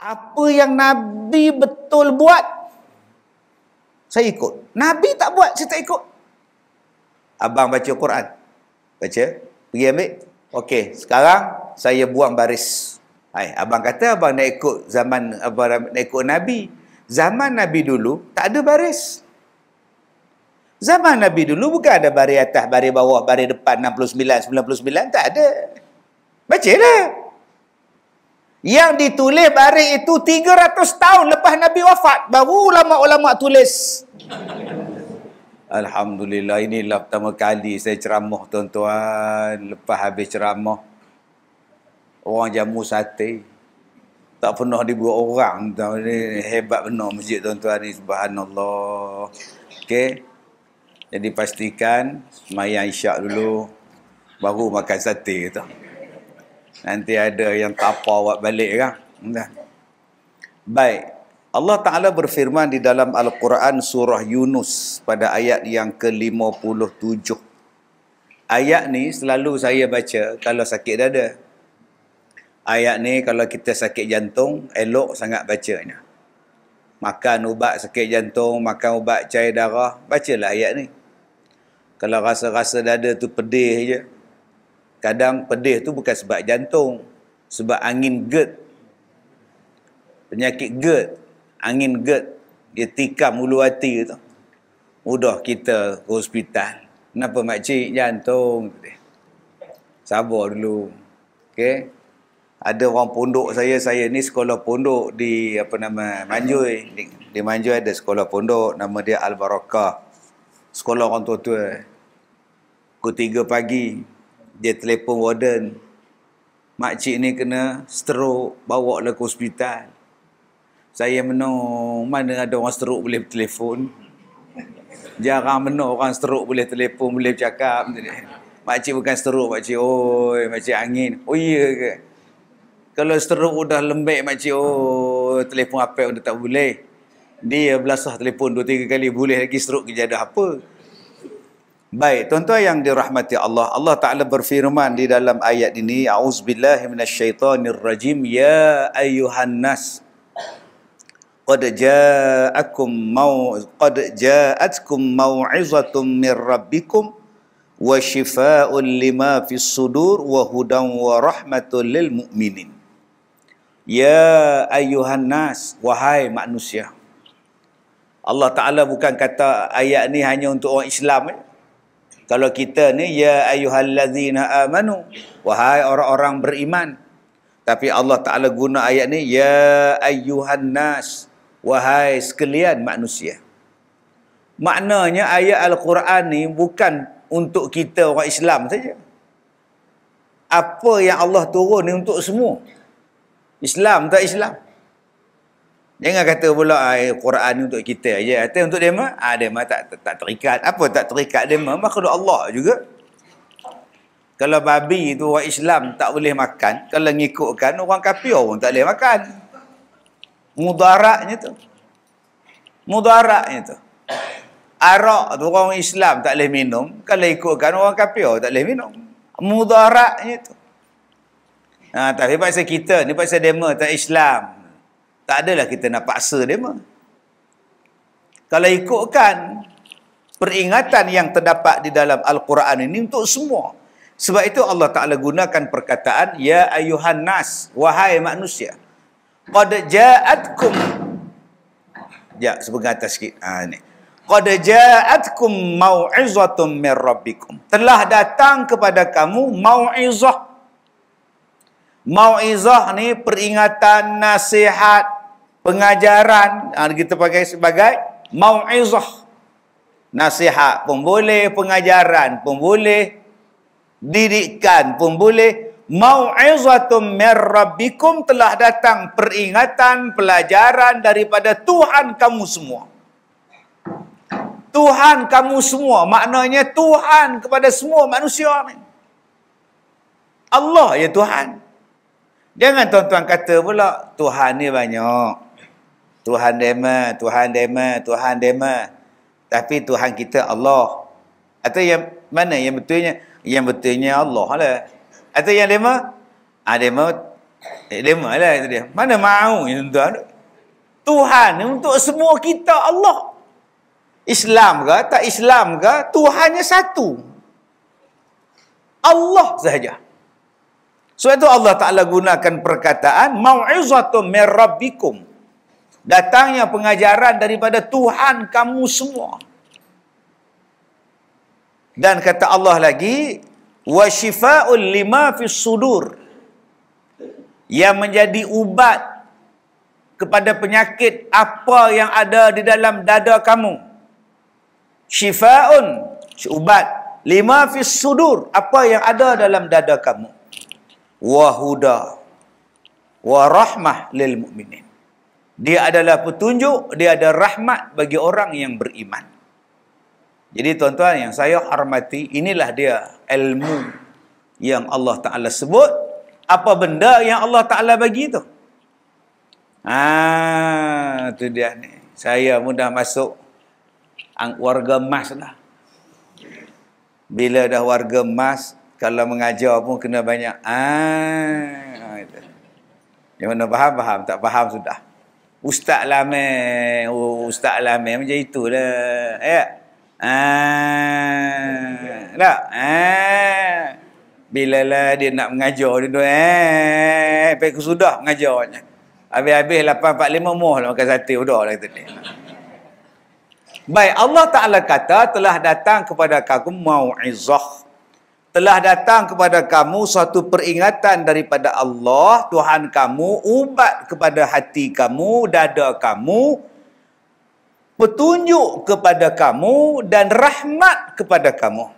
apa yang Nabi betul buat, saya ikut. Nabi tak buat, saya tak ikut. Abang baca Quran. Baca. Pergi ambil. Okey, sekarang saya buang baris. Hai, abang kata abang nak ikut zaman abang nak ikut Nabi. Zaman Nabi dulu tak ada baris. Zaman Nabi dulu bukan ada baris atas, baris bawah, baris depan 69, 99. Tak ada. Bacalah. Yang ditulis baris itu 300 tahun lepas Nabi wafat. Baru ulama-ulama tulis. Alhamdulillah inilah pertama kali saya ceramah tuan-tuan. Lepas habis ceramah. Orang jamu sate. Tak pernah dibuat orang. Ini hebat benar masjid tuan-tuan ini. Subhanallah. Okey. Jadi pastikan semayang isyak dulu. Baru makan sate tu. Gitu. Nanti ada yang tapa awak balik kan. Nah. Baik. Allah Ta'ala berfirman di dalam Al-Quran surah Yunus pada ayat yang ke-57. Ayat ni selalu saya baca kalau sakit dada. Ayat ni kalau kita sakit jantung, elok sangat bacanya. Makan ubat sakit jantung, makan ubat cair darah, bacalah ayat ni. Kalau rasa-rasa dada tu pedih je, kadang pedih tu bukan sebab jantung sebab angin GERD penyakit GERD angin GERD dia tikam ulu hati tu mudah kita ke hospital kenapa makcik jantung sabar dulu okay. ada orang pondok saya saya ni sekolah pondok di apa nama Manjoy di, di Manjoy ada sekolah pondok nama dia Al-Barakah sekolah orang tua-tua pukul 3 pagi dia telefon warden makcik ni kena stroke bawa lah ke hospital saya menung mana ada orang stroke boleh telefon jarang menung orang stroke boleh telefon boleh cakap makcik bukan stroke makcik oi makcik angin oh iya ke kalau stroke udah lembek makcik oh telefon apa udah tak boleh dia belasah telefon dua tiga kali boleh lagi stroke kejadian apa Baik, tuan-tuan yang dirahmati Allah, Allah Taala berfirman di dalam ayat ini, auzubillahi minasyaitonirrajim, ya ayuhan nas qad ja'akum mau qad ja'atkum mau'izatum mir rabbikum wa shifaa'un lima fis sudur wa hudan wa rahmatul lil mu'minin. Ya ayuhan nas, wahai manusia. Allah Taala bukan kata ayat ni hanya untuk orang Islam eh? Kalau kita ni ya ayyuhallazina amanu wahai orang-orang beriman. Tapi Allah Taala guna ayat ni ya ayyuhan nas wahai sekalian manusia. Maknanya ayat al-Quran ni bukan untuk kita orang Islam saja. Apa yang Allah turun ni untuk semua. Islam tak Islam. Jangan kata pula ah, eh, Quran ni untuk kita aja. Kata untuk dia mah, ah dia tak, tak terikat. Apa tak terikat dia mah? Makhluk Allah juga. Kalau babi itu orang Islam tak boleh makan, kalau ngikutkan orang kafir pun tak boleh makan. Mudaratnya tu. Mudaratnya tu. Arak tu orang Islam tak boleh minum, kalau ikutkan orang kafir tak boleh minum. Mudaratnya tu. Ha, tapi pasal kita ni pasal demo tak Islam tak adalah kita nak paksa dia mah. Kalau ikutkan peringatan yang terdapat di dalam Al-Quran ini untuk semua. Sebab itu Allah Ta'ala gunakan perkataan, Ya ayuhan nas, wahai manusia. Qad ja'atkum. Ya, sebagai atas sikit. Ha, ah, ini. Qad ja'atkum maw'izatum min Telah datang kepada kamu maw'izah. Maw'izah ni peringatan, nasihat, pengajaran ha, kita pakai sebagai mau'izah nasihat pun boleh pengajaran pun boleh didikan pun boleh mau'izatum mir rabbikum telah datang peringatan pelajaran daripada Tuhan kamu semua Tuhan kamu semua maknanya Tuhan kepada semua manusia ni Allah ya Tuhan jangan tuan-tuan kata pula Tuhan ni banyak Tuhan dema, Tuhan dema, Tuhan dema. Tapi Tuhan kita Allah. Atau yang mana yang betulnya? Yang betulnya Allah lah. Atau yang dema? Ah, dema. dema eh, lah itu dia. Mana mau tuan Tuhan untuk semua kita Allah. Islam ke tak Islam ke Tuhannya satu. Allah sahaja. Sebab so, itu Allah Ta'ala gunakan perkataan Mau'izatum min rabbikum datangnya pengajaran daripada Tuhan kamu semua. Dan kata Allah lagi, wa shifa'ul lima fi sudur. Yang menjadi ubat kepada penyakit apa yang ada di dalam dada kamu. Shifa'un, ubat lima fi sudur, apa yang ada dalam dada kamu. Wahuda, huda wa rahmah lil mu'minin. Dia adalah petunjuk, dia ada rahmat bagi orang yang beriman. Jadi tuan-tuan yang saya hormati, inilah dia ilmu yang Allah Ta'ala sebut. Apa benda yang Allah Ta'ala bagi tu? Ah, tu dia ni. Saya mudah masuk warga emas lah. Bila dah warga emas, kalau mengajar pun kena banyak. Ah, itu. Yang mana faham, faham. Tak faham sudah ustaz lama oh, ustaz lama macam itulah ya ah ha. dak ah ha. bila lah dia nak mengajar dia tu eh pergi ke sudah mengajarnya habis-habis 845 muh lah makan sate udah lah kata ni baik Allah Ta'ala kata telah datang kepada kamu mau'izah telah datang kepada kamu suatu peringatan daripada Allah Tuhan kamu ubat kepada hati kamu dada kamu petunjuk kepada kamu dan rahmat kepada kamu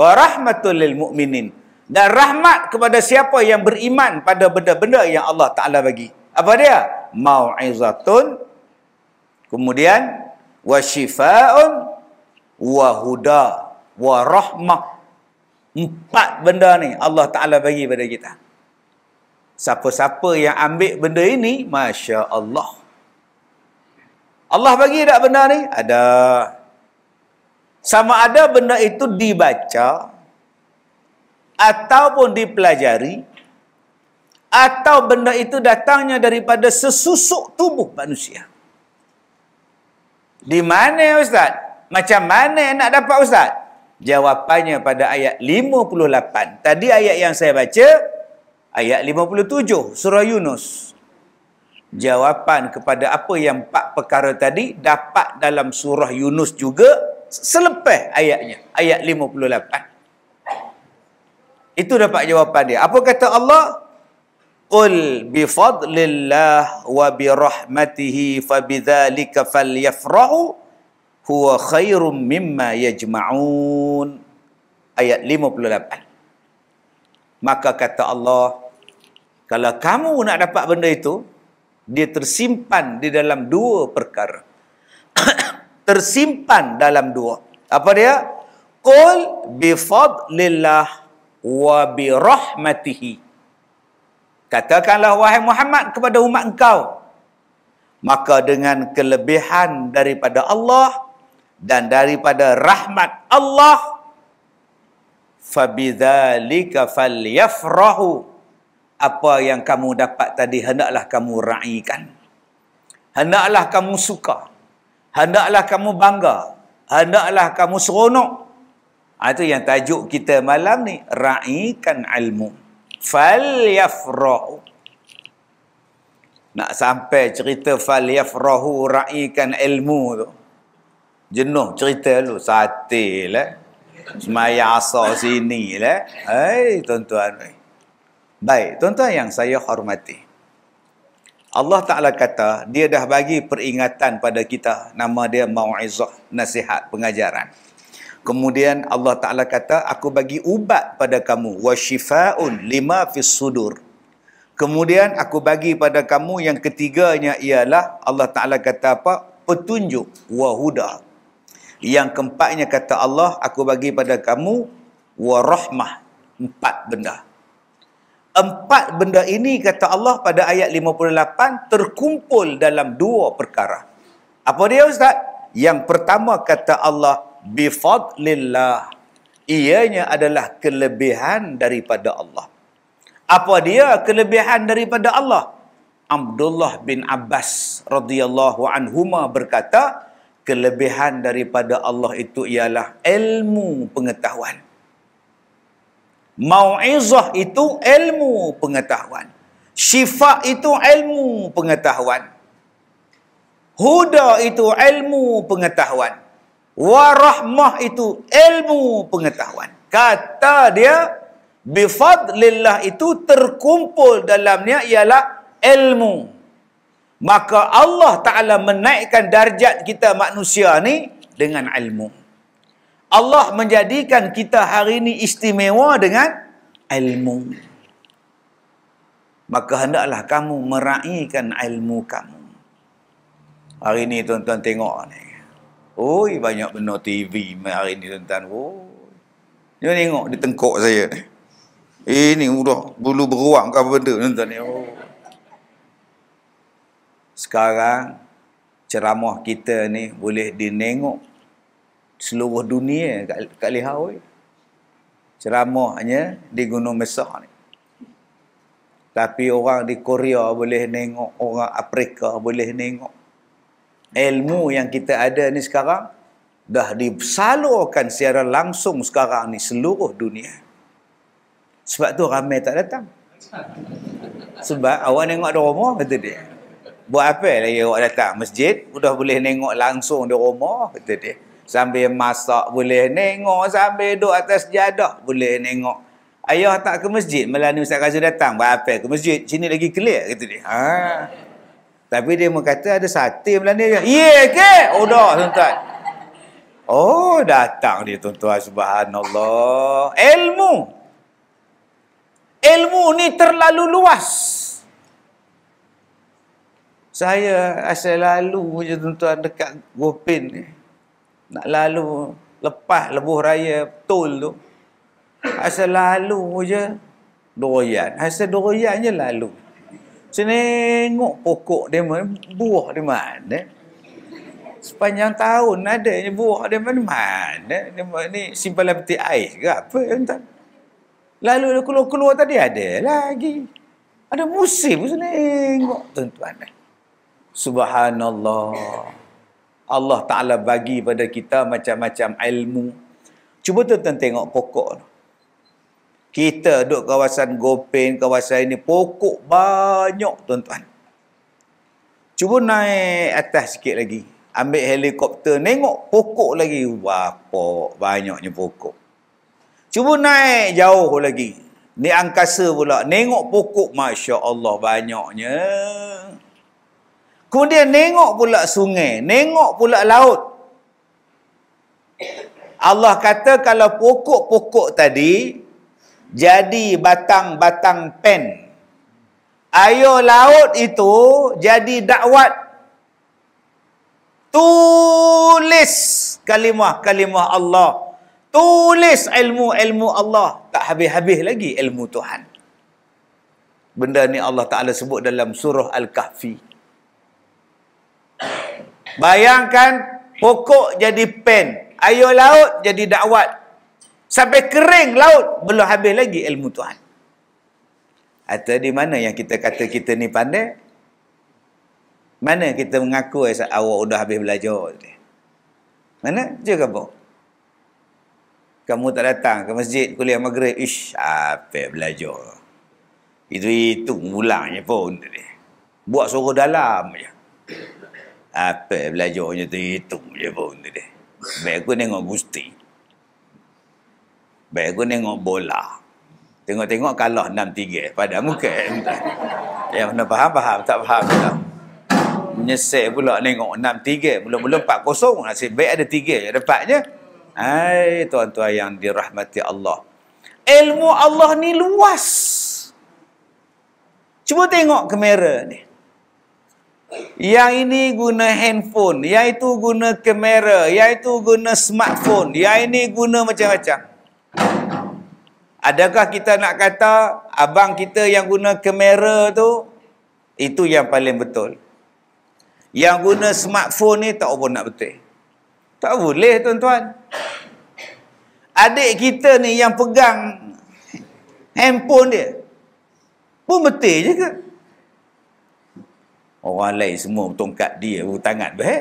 wa rahmatul lil mukminin dan rahmat kepada siapa yang beriman pada benda-benda yang Allah Taala bagi apa dia mauizatun kemudian wa syifaun wa huda wa rahmah. Empat benda ni Allah Ta'ala bagi pada kita. Siapa-siapa yang ambil benda ini, Masya Allah. Allah bagi tak benda ni? Ada. Sama ada benda itu dibaca, ataupun dipelajari, atau benda itu datangnya daripada sesusuk tubuh manusia. Di mana Ustaz? Macam mana nak dapat Ustaz? Jawapannya pada ayat 58. Tadi ayat yang saya baca ayat 57 surah Yunus. Jawapan kepada apa yang empat perkara tadi dapat dalam surah Yunus juga selepas ayatnya ayat 58. Itu dapat jawapan dia. Apa kata Allah? Qul bi fadlillah wa bi rahmatihi fa bidzalika falyafrahu huwa khairum mimma yajma'un ayat 58 maka kata Allah kalau kamu nak dapat benda itu dia tersimpan di dalam dua perkara tersimpan dalam dua apa dia qul bi fadlillah wa bi rahmatihi katakanlah wahai Muhammad kepada umat engkau maka dengan kelebihan daripada Allah dan daripada rahmat Allah fabidzalika falyafrahu apa yang kamu dapat tadi hendaklah kamu raikan hendaklah kamu suka hendaklah kamu bangga hendaklah kamu seronok ha, itu yang tajuk kita malam ni raikan ilmu falyafrahu nak sampai cerita falyafrahu raikan ilmu tu jenuh cerita lu sate lah semaya asal sini lah hai tuan-tuan baik tuan-tuan yang saya hormati Allah Ta'ala kata dia dah bagi peringatan pada kita nama dia ma'izah nasihat pengajaran kemudian Allah Ta'ala kata aku bagi ubat pada kamu wa shifa'un lima fis sudur kemudian aku bagi pada kamu yang ketiganya ialah Allah Ta'ala kata apa petunjuk wahudah. Yang keempatnya kata Allah, aku bagi pada kamu warahmah. Empat benda. Empat benda ini kata Allah pada ayat 58 terkumpul dalam dua perkara. Apa dia Ustaz? Yang pertama kata Allah, bifadlillah. Ianya adalah kelebihan daripada Allah. Apa dia kelebihan daripada Allah? Abdullah bin Abbas radhiyallahu anhuma berkata, kelebihan daripada Allah itu ialah ilmu pengetahuan. Mau'izah itu ilmu pengetahuan. Syifa itu ilmu pengetahuan. Huda itu ilmu pengetahuan. Warahmah itu ilmu pengetahuan. Kata dia, bifadlillah itu terkumpul dalamnya ialah ilmu maka Allah Ta'ala menaikkan darjat kita manusia ni dengan ilmu. Allah menjadikan kita hari ini istimewa dengan ilmu. Maka hendaklah kamu meraihkan ilmu kamu. Hari ini tuan-tuan tengok ni. Oh, banyak benda TV hari ini tuan-tuan. Oh, Dia tengok di tengkok saya eh, ni. Eh, ini udah bulu beruang ke apa benda tuan-tuan ni. Oh sekarang ceramah kita ni boleh dinengok seluruh dunia kat, kat Lihau ni. Ceramahnya di Gunung Mesah ni. Tapi orang di Korea boleh nengok, orang Afrika boleh nengok. Ilmu yang kita ada ni sekarang dah disalurkan secara langsung sekarang ni seluruh dunia. Sebab tu ramai tak datang. Sebab awak nengok drama kata dia buat apa eh lagi awak datang masjid sudah boleh tengok langsung di rumah kata dia sambil masak boleh tengok sambil duduk atas jadak boleh tengok ayah tak ke masjid Melani ni Ustaz Raja datang buat apa ke masjid sini lagi clear kata dia ha. tapi dia mengkata ada sate melani. ni ya yeah, ke oh dah tuan oh datang dia tuan-tuan subhanallah ilmu ilmu ni terlalu luas saya asal lalu je tuan-tuan dekat Gopin ni. Nak lalu lepas lebuh raya tol tu. Asal lalu je doyan. Asal doyan je lalu. Senengok pokok dia mana, buah dia mana. Sepanjang tahun ada je buah dia mana, mana. Dia mana ni simpanlah peti ais ke apa entah. Lalu keluar-keluar tadi ada lagi. Ada musim senengok tuan-tuan. Eh. Subhanallah. Allah Ta'ala bagi pada kita macam-macam ilmu. Cuba tu tuan tengok pokok tu. Kita duduk kawasan Gopeng, kawasan ini, pokok banyak tuan-tuan. Cuba naik atas sikit lagi. Ambil helikopter, nengok pokok lagi. Bapak, banyaknya pokok. Cuba naik jauh lagi. Ni angkasa pula. nengok pokok, Masya Allah, banyaknya. Kemudian nengok pula sungai, nengok pula laut. Allah kata kalau pokok-pokok tadi jadi batang-batang pen. ayo laut itu jadi dakwat. Tulis kalimah-kalimah Allah. Tulis ilmu-ilmu Allah. Tak habis-habis lagi ilmu Tuhan. Benda ni Allah Ta'ala sebut dalam surah Al-Kahfi. Bayangkan pokok jadi pen. Air laut jadi dakwat. Sampai kering laut, belum habis lagi ilmu Tuhan. Atau di mana yang kita kata kita ni pandai? Mana kita mengaku awak sudah habis belajar? Mana? Je kamu. Kamu tak datang ke masjid kuliah maghrib. Ish, apa belajar? Itu-itu pulangnya pun. Buat suruh dalam je. Apa belajarnya tu hitung je pun tu Baik aku tengok gusti. Baik aku tengok bola. Tengok-tengok kalah 6-3 pada muka. Yang mana faham, faham. Tak faham. Tak. Menyesek pula tengok 6-3. Belum-belum 4-0. Nasib baik ada 3 je dapatnya. Hai tuan-tuan yang dirahmati Allah. Ilmu Allah ni luas. Cuba tengok kamera ni. Yang ini guna handphone, yang itu guna kamera, yang itu guna smartphone, yang ini guna macam-macam. Adakah kita nak kata abang kita yang guna kamera tu itu yang paling betul? Yang guna smartphone ni tak apa nak betul. Tak boleh tuan-tuan. Adik kita ni yang pegang handphone dia pun betul je ke? orang lain semua bertongkat dia bertangat eh?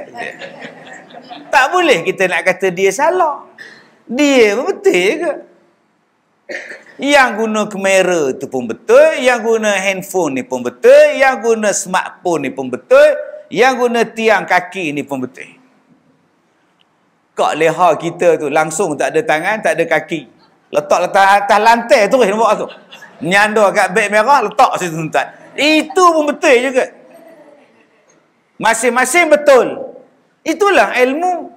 tak boleh kita nak kata dia salah dia pun betul ke yang guna kamera tu pun betul yang guna handphone ni pun betul yang guna smartphone ni pun betul yang guna tiang kaki ni pun betul kak leha kita tu langsung tak ada tangan tak ada kaki letak letak atas lantai tu nampak tu nyandor kat beg merah letak situ itu pun betul juga masing-masing betul. Itulah ilmu.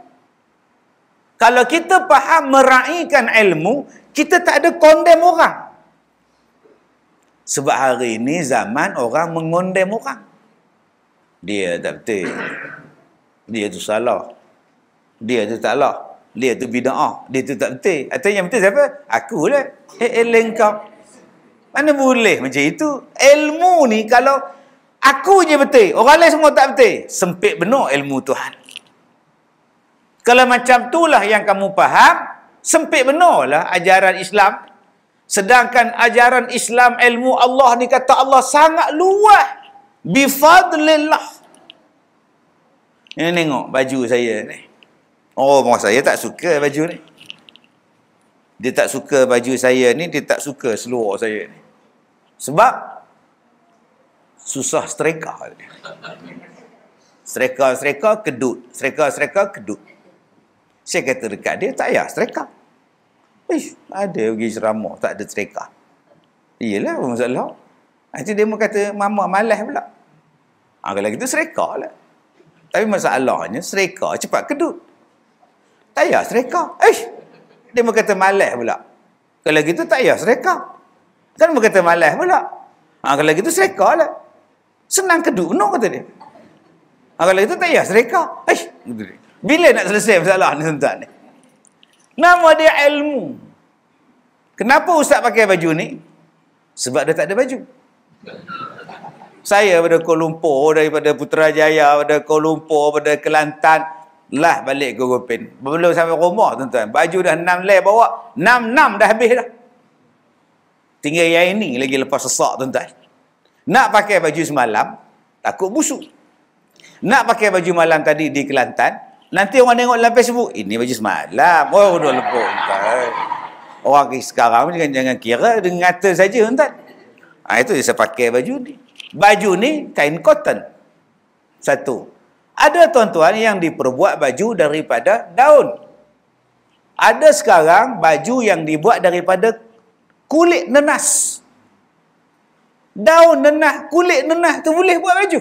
Kalau kita faham meraihkan ilmu, kita tak ada kondem orang. Sebab hari ini zaman orang mengondem orang. Dia tak betul. Dia tu salah. Dia tu tak lah. Dia tu bida'ah. Dia tu tak betul. Atau yang betul siapa? Aku lah. Eh, eh, lengkap. Mana boleh macam itu? Ilmu ni kalau Aku je betul. Orang lain semua tak betul. Sempit benar ilmu Tuhan. Kalau macam itulah yang kamu faham, sempit benar lah ajaran Islam. Sedangkan ajaran Islam ilmu Allah ni kata Allah sangat luas. Bifadlillah. Ini tengok baju saya ni. Oh, mak saya tak suka baju ni. Dia tak suka baju saya ni, dia tak suka seluar saya ni. Sebab susah streka. Streka-streka kedut. Streka-streka kedut. Saya kata dekat dia, tak payah streka. Ish, ada pergi ceramah, tak ada streka. Yelah, apa masalah? Nanti dia pun kata, mama malas pula. Ha, kalau gitu streka lah. Tapi masalahnya, streka cepat kedut. Tak payah streka. Ish, dia pun kata malas pula. Kalau gitu, tak payah streka. Kan pun kata malas pula. Ha, kalau gitu, streka lah. Senang kedua, no kata dia. Ha, kalau itu tak payah, sereka. Eish, Bila nak selesai masalah ni tuan-tuan ni? Nama dia ilmu. Kenapa ustaz pakai baju ni? Sebab dia tak ada baju. Saya pada Kuala Lumpur, daripada Putrajaya, pada Kuala Lumpur, pada Kelantan, lah balik ke Gopin. Belum sampai rumah tuan-tuan. Baju dah enam leh bawa. Enam-enam dah habis dah. Tinggal yang ini lagi lepas sesak tuan-tuan. Nak pakai baju semalam, takut busuk. Nak pakai baju malam tadi di Kelantan, nanti orang tengok dalam Facebook, ini baju semalam. Oh, dah lepuk. Entah. Orang sekarang ni jangan kira, dengata saja. Entah. Ha, itu dia pakai baju ni. Baju ni kain cotton. Satu. Ada tuan-tuan yang diperbuat baju daripada daun. Ada sekarang baju yang dibuat daripada kulit nenas. Daun nenah, kulit nenah tu boleh buat baju.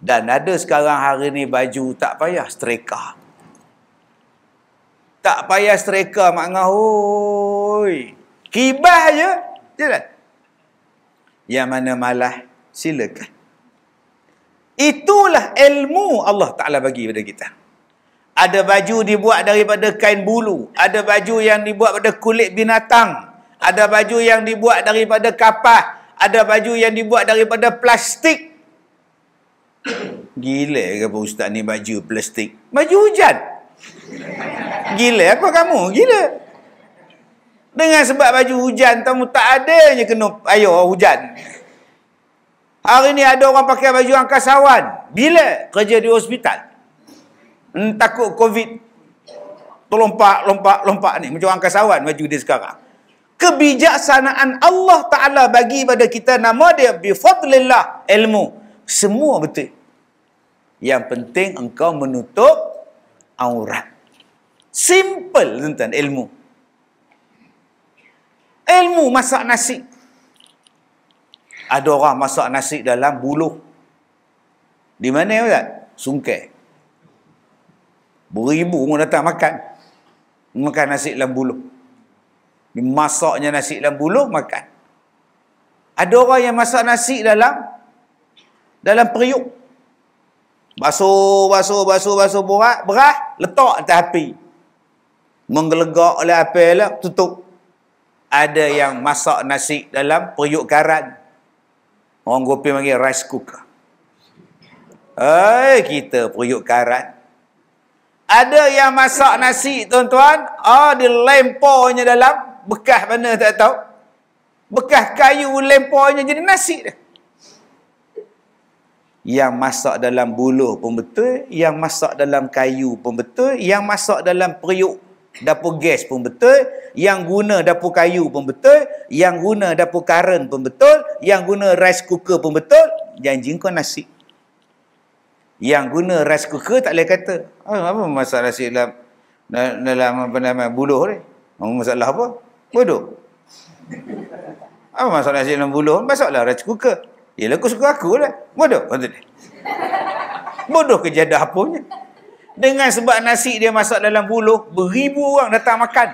Dan ada sekarang hari ni baju tak payah streka. Tak payah streka mak ngahoi. Kibah je. Jalan. Yang mana malah silakan. Itulah ilmu Allah Ta'ala bagi pada kita. Ada baju dibuat daripada kain bulu. Ada baju yang dibuat daripada kulit binatang. Ada baju yang dibuat daripada kapas ada baju yang dibuat daripada plastik. Gila ke Pak Ustaz ni baju plastik? Baju hujan. Gila apa kamu? Gila. Dengan sebab baju hujan, kamu tak ada je kena ayo hujan. Hari ni ada orang pakai baju angkasawan. Bila? Kerja di hospital. Hmm, takut COVID. Terlompak, lompak, lompak ni. Macam angkasawan baju dia sekarang kebijaksanaan Allah Ta'ala bagi pada kita nama dia bifadlillah ilmu semua betul yang penting engkau menutup aurat simple tentang ilmu ilmu masak nasi ada orang masak nasi dalam buluh di mana ya Ustaz? sungkai beribu orang datang makan makan nasi dalam buluh masaknya nasi dalam buluh makan ada orang yang masak nasi dalam dalam periuk basuh basuh basuh basuh buat berah letak atas api menggelegak oleh api lah tutup ada yang masak nasi dalam periuk karat orang gopi panggil rice cooker Eh kita periuk karat ada yang masak nasi tuan-tuan ah dilemparnya dalam bekas mana tak tahu bekas kayu lemponya jadi nasi dah yang masak dalam buluh pun betul yang masak dalam kayu pun betul yang masak dalam periuk dapur gas pun betul yang guna dapur kayu pun betul yang guna dapur karen pun betul yang guna rice cooker pun betul janji kau nasi yang guna rice cooker tak boleh kata oh, apa masak nasi dalam dalam apa nama buluh ni masalah apa Bodoh. Apa masalah nasi 60? Masalah rice cooker. Yelah aku suka aku lah. Bodoh. Bodoh, Bodoh kerja dapurnya. Dengan sebab nasi dia masak dalam buluh, beribu orang datang makan.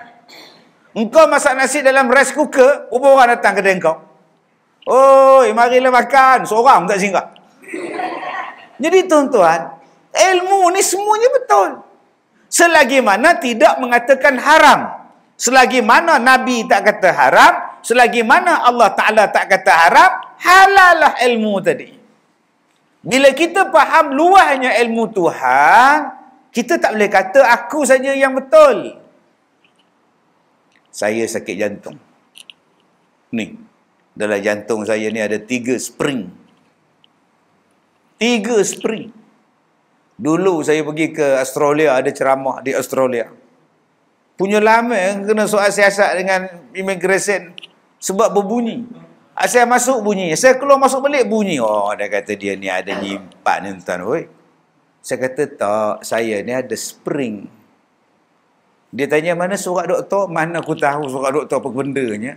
Engkau masak nasi dalam rice cooker, berapa orang datang kedai engkau? Oh, marilah makan. Seorang tak singgah. Jadi tuan-tuan, ilmu ni semuanya betul. Selagi mana tidak mengatakan haram. Selagi mana Nabi tak kata haram, selagi mana Allah Ta'ala tak kata haram, halalah ilmu tadi. Bila kita faham luahnya ilmu Tuhan, kita tak boleh kata aku saja yang betul. Saya sakit jantung. Ni, dalam jantung saya ni ada tiga spring. Tiga spring. Dulu saya pergi ke Australia, ada ceramah di Australia. Australia punya lama kena soal siasat dengan immigration sebab berbunyi ah, saya masuk bunyi saya keluar masuk balik bunyi oh dia kata dia ni ada nyimpan ni tuan oi saya kata tak saya ni ada spring dia tanya mana surat doktor mana aku tahu surat doktor apa bendanya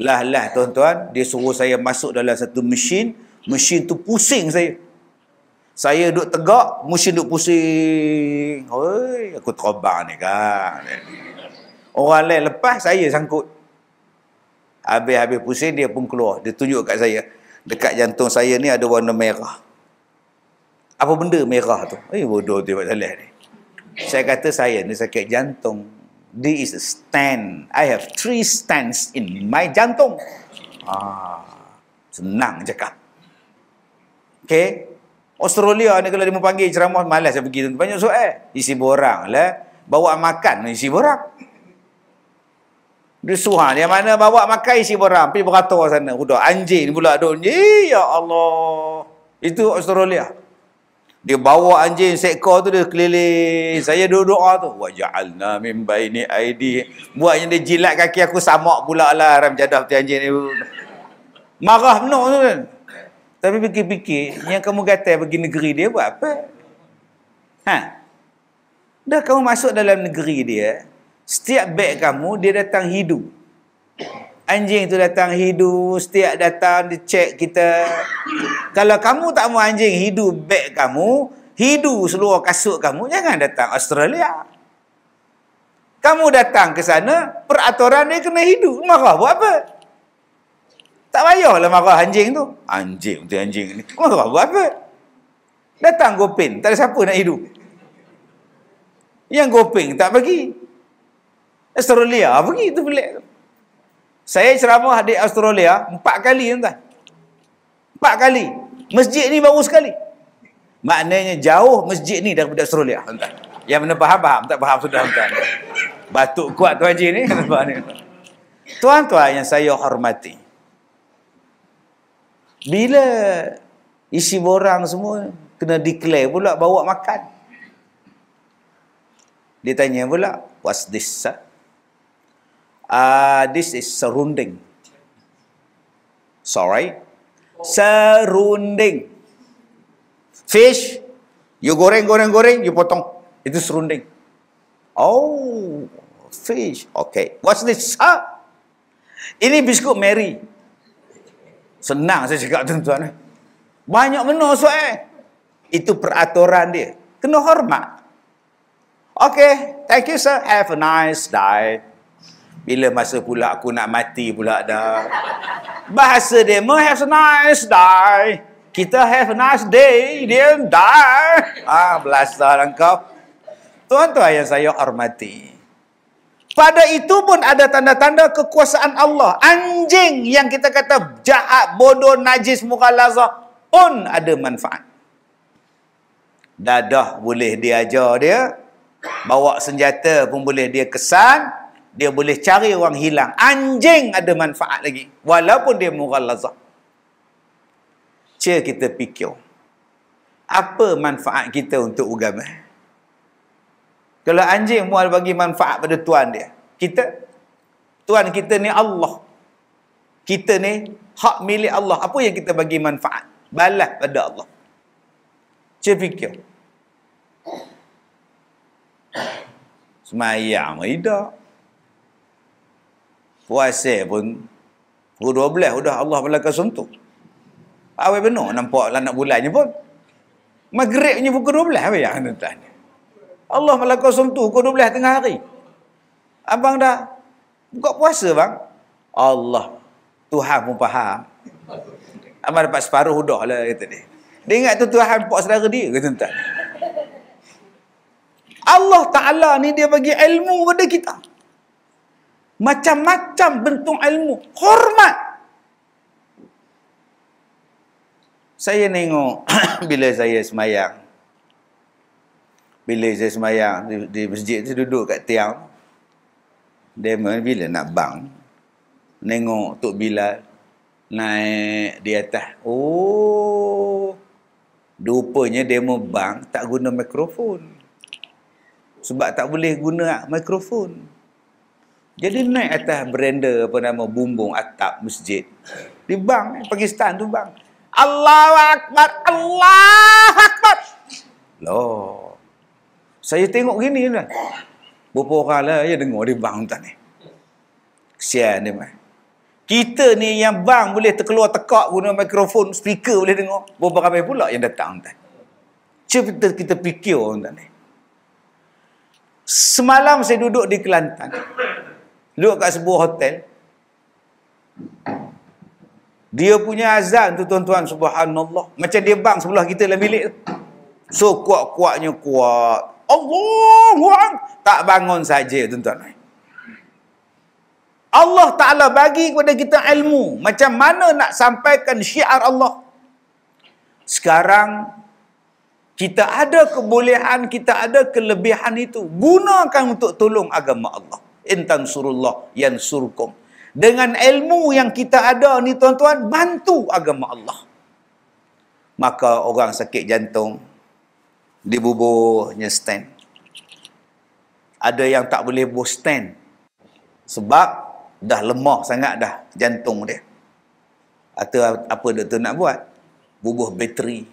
lah lah tuan-tuan dia suruh saya masuk dalam satu mesin mesin tu pusing saya saya duduk tegak, mesin duduk pusing. Oi, aku terobak ni kan. Orang lain lepas, saya sangkut. Habis-habis pusing, dia pun keluar. Dia tunjuk kat saya. Dekat jantung saya ni ada warna merah. Apa benda merah tu? Eh, bodoh dia buat salah ni. Saya kata saya ni sakit jantung. This is a stand. I have three stands in my jantung. Ah, senang cakap. Okay? Australia ni kalau dia memanggil ceramah malas saya pergi tu. Banyak soal. Eh, isi borang lah. Bawa makan isi borang. Dia suha dia mana bawa makan isi borang. Pergi beratur sana. Udah anjing pula duduk. Ye, ya Allah. Itu Australia. Dia bawa anjing seekor tu dia keliling. Saya duduk doa ah tu. Wa ja'alna min baini aidi. Buatnya dia jilat kaki aku samak pula lah. Ram jadah putih anjing ni. Marah benar tu kan. Tapi fikir-fikir, yang kamu gatal bagi negeri dia buat apa? Ha? Dah kamu masuk dalam negeri dia, setiap beg kamu, dia datang hidu. Anjing tu datang hidu, setiap datang dia cek kita. Kalau kamu tak mau anjing hidu beg kamu, hidu seluruh kasut kamu, jangan datang Australia. Kamu datang ke sana, peraturan dia kena hidu. Marah buat apa? Tak payahlah marah anjing tu. Anjing tu anjing ni. Kau marah buat apa? Datang goping. Tak ada siapa nak hidup. Yang goping tak pergi. Australia pergi tu pelik tu. Saya ceramah di Australia empat kali tuan Empat kali. Masjid ni baru sekali. Maknanya jauh masjid ni daripada Australia tuan Yang mana faham-faham tak faham sudah tuan Batuk kuat tuan-tuan ni. Tuan-tuan yang saya hormati. Bila isi borang semua kena declare pula bawa makan. Dia tanya pula, what's this? Ah, uh, this is serunding. Sorry. Serunding. Fish, you goreng, goreng, goreng, you potong. Itu serunding. Oh, fish. Okay. What's this? Ah, ini biskut Mary. Senang saya cakap tuan-tuan. Eh. Banyak benda soal. Eh. Itu peraturan dia. Kena hormat. Okay. Thank you sir. Have a nice day. Bila masa pula aku nak mati pula dah. Bahasa dia mah have a nice day. Kita have a nice day. Dia die. Ah, belasah lah engkau. Tuan-tuan yang saya hormati. Pada itu pun ada tanda-tanda kekuasaan Allah. Anjing yang kita kata jahat, bodoh, najis, muka lazah pun ada manfaat. Dadah boleh diajar dia. Bawa senjata pun boleh dia kesan. Dia boleh cari orang hilang. Anjing ada manfaat lagi. Walaupun dia muka lazah. Cik kita fikir. Apa manfaat kita untuk agama? Kalau anjing mual bagi manfaat pada tuan dia. Kita tuan kita ni Allah. Kita ni hak milik Allah. Apa yang kita bagi manfaat? Balas pada Allah. Cik fikir. Semayang tidak. Puasa pun Pukul belah sudah Allah berlaku suntuk. Awal benar nampak anak bulannya pun. Maghribnya pukul 12 apa yang tanya. Allah malah kau sentuh kau 12 tengah hari. Abang dah buka puasa bang. Allah Tuhan pun faham. Abang dapat separuh dah lah kata dia. Dia ingat tu Tuhan pak saudara dia kata entah. Allah Ta'ala ni dia bagi ilmu kepada kita. Macam-macam bentuk ilmu. Hormat. Saya nengok bila saya semayang bila saya semayang di, di masjid tu duduk kat tiang dia bila nak bang nengok Tok Bilal naik di atas oh rupanya dia mau bang tak guna mikrofon sebab tak boleh guna mikrofon jadi naik atas brander apa nama bumbung atap masjid di bang Pakistan tu bang Allahu Akbar Allahu Akbar saya tengok gini lah. Berapa orang lah yang dengar dia bang tak ni. Kesian dia man. Kita ni yang bang boleh terkeluar tekak guna mikrofon, speaker boleh dengar. Berapa ramai pula yang datang tak. Cepat kita fikir orang tak ni. Semalam saya duduk di Kelantan. Duduk kat sebuah hotel. Dia punya azan tu tuan-tuan subhanallah. Macam dia bang sebelah kita dalam bilik tu. So kuat-kuatnya kuat. Allahu tak bangun saja tuan-tuan. Allah Taala bagi kepada kita ilmu macam mana nak sampaikan syiar Allah. Sekarang kita ada kebolehan, kita ada kelebihan itu. Gunakan untuk tolong agama Allah. Intan surullah yang surkum. Dengan ilmu yang kita ada ni tuan-tuan, bantu agama Allah. Maka orang sakit jantung, di buburnya stand. Ada yang tak boleh bubur stand. Sebab dah lemah sangat dah jantung dia. Atau apa tu nak buat? Bubuh bateri.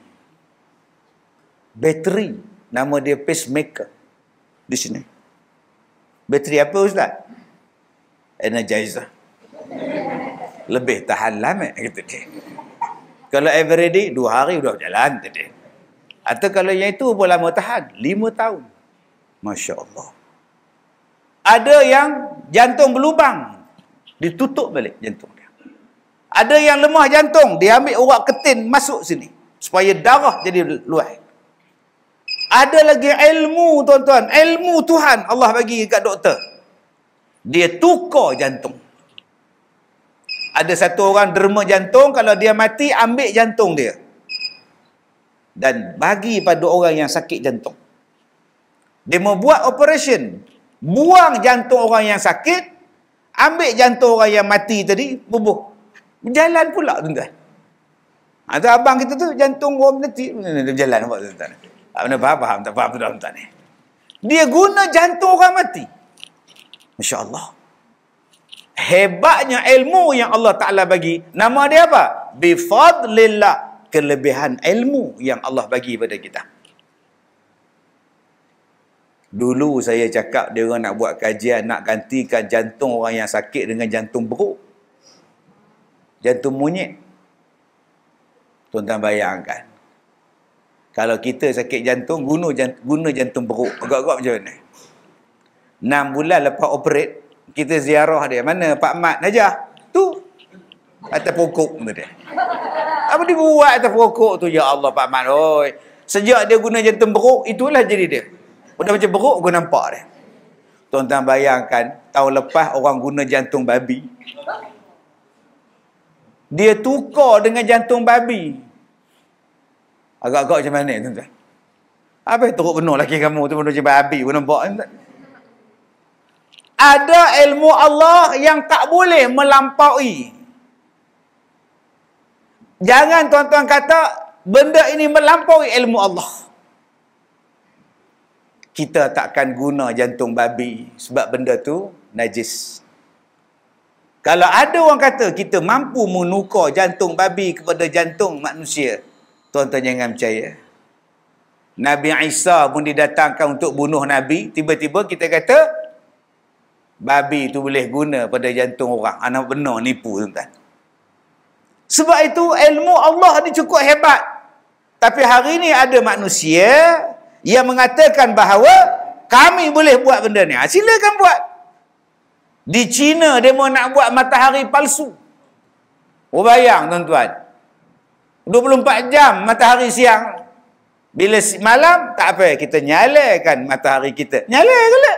Bateri. Nama dia pacemaker. Di sini. Bateri apa Ustaz? Energizer. Lebih tahan lama kata dia. Kalau every dua hari sudah jalan tadi. Atau kalau yang itu pun lama tahan. Lima tahun. Masya Allah. Ada yang jantung berlubang. Ditutup balik jantung dia. Ada yang lemah jantung. Dia ambil urat ketin masuk sini. Supaya darah jadi luai. Ada lagi ilmu tuan-tuan. Ilmu Tuhan Allah bagi kat doktor. Dia tukar jantung. Ada satu orang derma jantung. Kalau dia mati ambil jantung dia dan bagi pada orang yang sakit jantung. Dia mau buat operation. Buang jantung orang yang sakit, ambil jantung orang yang mati tadi, bubuh. Berjalan pula tuan-tuan. Ada ha, abang kita tu jantung orang mati, dia berjalan buat tuan-tuan. Tak apa? faham, faham, tak faham tuan-tuan. Dia guna jantung orang mati. Masya Allah. Hebatnya ilmu yang Allah Ta'ala bagi. Nama dia apa? Bifadlillah kelebihan ilmu yang Allah bagi pada kita. Dulu saya cakap dia orang nak buat kajian, nak gantikan jantung orang yang sakit dengan jantung beruk. Jantung monyet. Tuan-tuan bayangkan. Kalau kita sakit jantung, guna jantung, guna jantung beruk. Agak-agak macam mana? Enam bulan lepas operate, kita ziarah dia. Mana Pak Mat Najah? Tu. Atas pokok. Mana dia? apa dia buat atas rokok tu ya Allah Pak Man oi sejak dia guna jantung beruk itulah jadi dia Udah macam beruk aku nampak dia tuan-tuan bayangkan tahun lepas orang guna jantung babi dia tukar dengan jantung babi agak-agak macam mana tuan-tuan apa yang teruk benar lelaki kamu tu benar macam babi pun nampak tuan-tuan. ada ilmu Allah yang tak boleh melampaui Jangan tuan-tuan kata benda ini melampaui ilmu Allah. Kita takkan guna jantung babi sebab benda tu najis. Kalau ada orang kata kita mampu menukar jantung babi kepada jantung manusia, tuan-tuan jangan percaya. Nabi Isa pun didatangkan untuk bunuh Nabi, tiba-tiba kita kata babi itu boleh guna pada jantung orang. Anak benar nipu tuan-tuan. Sebab itu ilmu Allah ni cukup hebat. Tapi hari ini ada manusia yang mengatakan bahawa kami boleh buat benda ni. Ha, silakan buat. Di China dia mahu nak buat matahari palsu. Oh bayang tuan-tuan. 24 jam matahari siang. Bila malam tak apa kita nyalakan matahari kita. Nyalakan ke?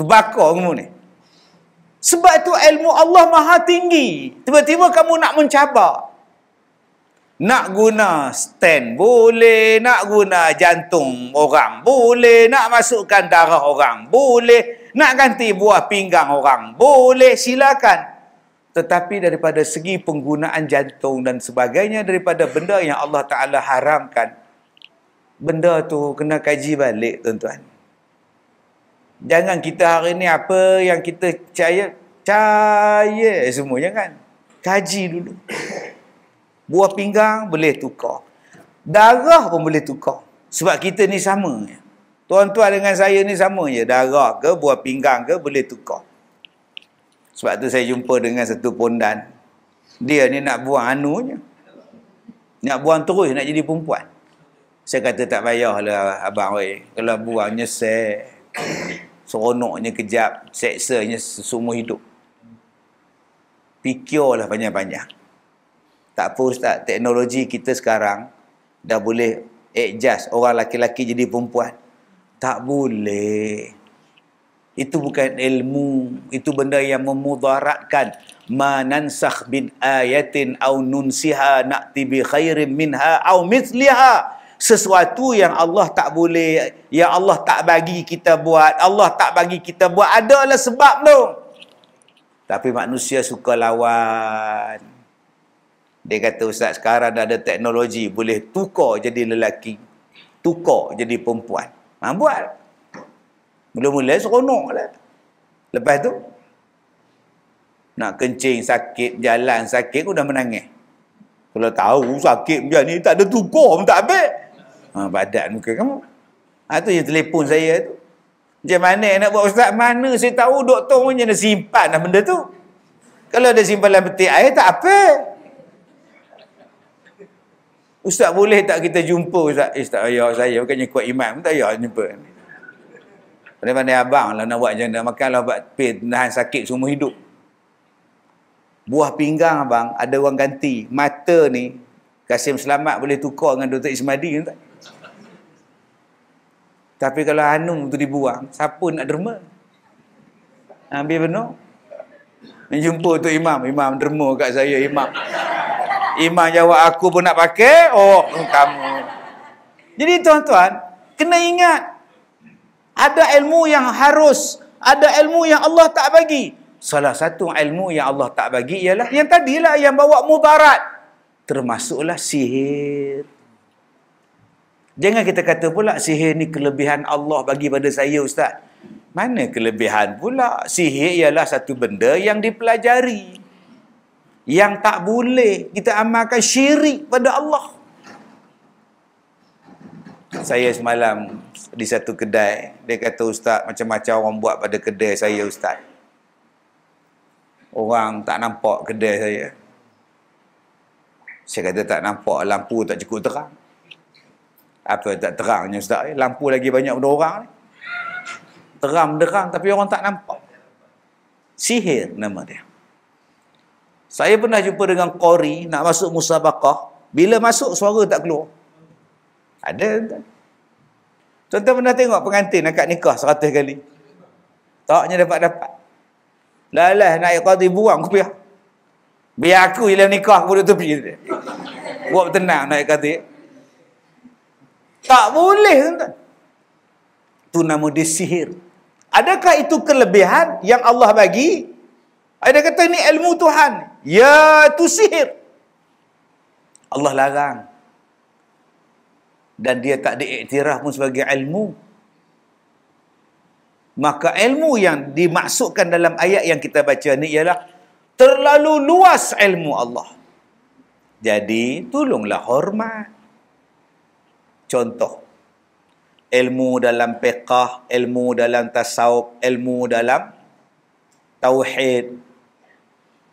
Bakar kamu ni. Sebab itu ilmu Allah maha tinggi. Tiba-tiba kamu nak mencabar. Nak guna stand boleh, nak guna jantung orang boleh, nak masukkan darah orang boleh, nak ganti buah pinggang orang boleh, silakan. Tetapi daripada segi penggunaan jantung dan sebagainya, daripada benda yang Allah Ta'ala haramkan, benda tu kena kaji balik tuan-tuan. Jangan kita hari ni apa yang kita percaya, percaya semua. Jangan. Kaji dulu. Buah pinggang boleh tukar. Darah pun boleh tukar. Sebab kita ni sama. Tuan-tuan dengan saya ni sama je. Darah ke buah pinggang ke boleh tukar. Sebab tu saya jumpa dengan satu pondan. Dia ni nak buang anunya. Nak buang terus nak jadi perempuan. Saya kata tak payahlah abang. Oi. Kalau buang nyesek. seronoknya kejap, seksanya seumur hidup. Fikirlah banyak banyak. Tak apa Ustaz, teknologi kita sekarang dah boleh adjust orang laki-laki jadi perempuan. Tak boleh. Itu bukan ilmu. Itu benda yang memudaratkan. Ma nansakh bin ayatin au nunsiha na'ti bi khairin minha au misliha sesuatu yang Allah tak boleh ya Allah tak bagi kita buat Allah tak bagi kita buat adalah sebab tu tapi manusia suka lawan dia kata ustaz sekarang dah ada teknologi boleh tukar jadi lelaki tukar jadi perempuan ha, buat mula-mula seronok lah lepas tu nak kencing sakit jalan sakit aku dah menangis kalau tahu sakit macam ni tak ada tukar pun tak habis ha, badan, muka kamu. Ha, tu yang telefon saya tu. Macam mana nak buat ustaz? Mana saya tahu doktor punya nak simpan lah benda tu. Kalau ada simpan dalam peti air tak apa. Ustaz boleh tak kita jumpa ustaz? Eh tak payah saya. Bukannya kuat iman pun tak payah jumpa. Pada-pada abang lah nak buat macam nak makan lah. Nahan sakit semua hidup. Buah pinggang abang ada orang ganti. Mata ni Kasim Selamat boleh tukar dengan Dr. Ismadi tak? Tapi kalau hanum tu dibuang, siapa nak derma? Ambil ha, benuk. Menjumpa tu imam, imam derma kat saya imam. Imam jawab aku pun nak pakai, oh hmm, kamu. Jadi tuan-tuan, kena ingat ada ilmu yang harus, ada ilmu yang Allah tak bagi. Salah satu ilmu yang Allah tak bagi ialah yang tadilah yang bawa mudarat. Termasuklah sihir. Jangan kita kata pula sihir ni kelebihan Allah bagi pada saya ustaz. Mana kelebihan pula? Sihir ialah satu benda yang dipelajari. Yang tak boleh kita amalkan syirik pada Allah. Saya semalam di satu kedai, dia kata ustaz macam-macam orang buat pada kedai saya ustaz. Orang tak nampak kedai saya. Saya kata tak nampak lampu tak cukup terang apa tak terangnya ustaz ni eh? lampu lagi banyak pada orang ni terang derang tapi orang tak nampak sihir nama dia saya pernah jumpa dengan qori nak masuk musabakah. bila masuk suara tak keluar ada tuan-tuan pernah tengok pengantin akad nikah 100 kali taknya dapat-dapat lalah lah, naik qadi buang kopi biar aku hilang nikah aku boleh tepi buat tenang naik qadi tak boleh tuan-tuan. Itu nama dia sihir. Adakah itu kelebihan yang Allah bagi? Ada kata ini ilmu Tuhan. Ya, itu sihir. Allah larang. Dan dia tak diiktiraf pun sebagai ilmu. Maka ilmu yang dimaksudkan dalam ayat yang kita baca ni ialah terlalu luas ilmu Allah. Jadi, tolonglah hormat contoh ilmu dalam fiqah, ilmu dalam tasawuf, ilmu dalam tauhid.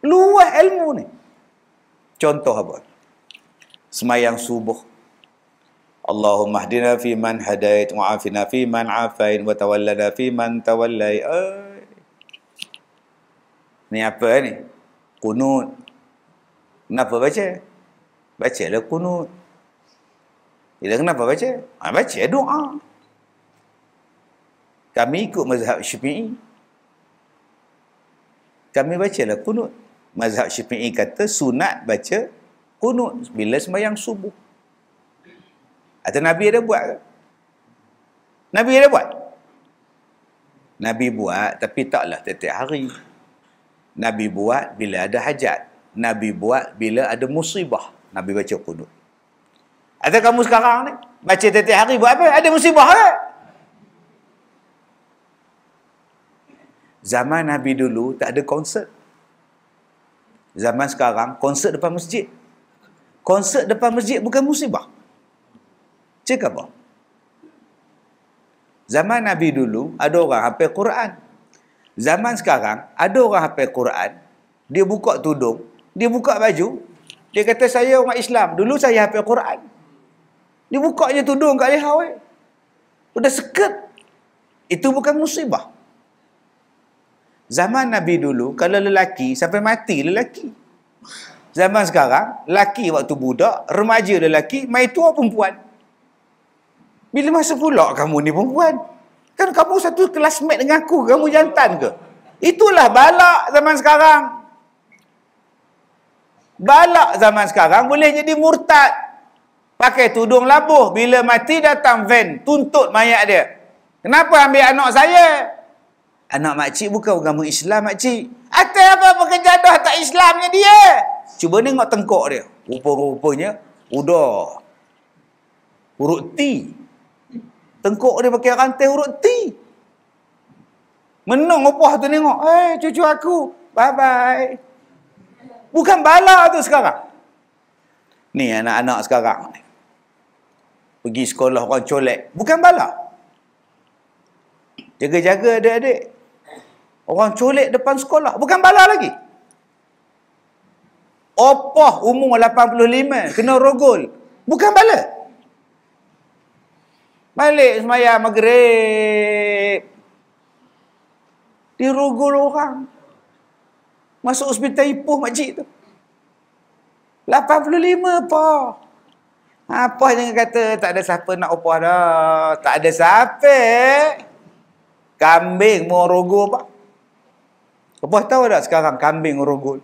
luah ilmu ni. Contoh apa? Semayang subuh. Allahumma hdina fi man hadait wa afina fi man afain wa tawallana fi man tawallai. Ni apa ni? Kunut. Kenapa baca? Baca lah kunut. Bila kenapa baca? Ha, baca doa. Kami ikut mazhab syafi'i. Kami bacalah kunut. Mazhab syafi'i kata sunat baca kunut bila semayang subuh. Atau Nabi ada buat ke? Nabi ada buat? Nabi buat tapi taklah setiap hari. Nabi buat bila ada hajat. Nabi buat bila ada musibah. Nabi baca kunut. Ada kamu sekarang ni macam tiap hari buat apa? Ada musibah ke? Zaman Nabi dulu tak ada konsert. Zaman sekarang konsert depan masjid. Konsert depan masjid bukan musibah. Cakap apa? Zaman Nabi dulu ada orang hafal Quran. Zaman sekarang ada orang hafal Quran, dia buka tudung, dia buka baju, dia kata saya orang Islam. Dulu saya hafal Quran. Dia buka je tudung kat leha weh. Sudah seket, Itu bukan musibah. Zaman Nabi dulu, kalau lelaki, sampai mati lelaki. Zaman sekarang, lelaki waktu budak, remaja lelaki, mai tua perempuan. Bila masa pula kamu ni perempuan? Kan kamu satu kelas mat dengan aku, kamu jantan ke? Itulah balak zaman sekarang. Balak zaman sekarang boleh jadi murtad pakai tudung labuh bila mati datang van tuntut mayat dia kenapa ambil anak saya anak makcik bukan agama Islam makcik atas apa pekerjaan tak Islamnya dia cuba tengok tengkok dia rupa-rupanya udah huruf T tengkok dia pakai rantai huruf T menung upah tu tengok eh hey, cucu aku bye bye bukan bala tu sekarang ni anak-anak sekarang ni pergi sekolah orang colek. Bukan bala. Jaga-jaga adik-adik. Orang colek depan sekolah. Bukan bala lagi. Opah umur 85 kena rogol. Bukan bala. Balik semaya maghrib. Dirogol orang. Masuk hospital Ipoh makcik tu. 85 pak. Apa yang dia kata tak ada siapa nak upah dah. Tak ada siapa. Kambing mau merogol apa Upah tahu dah sekarang kambing merogol?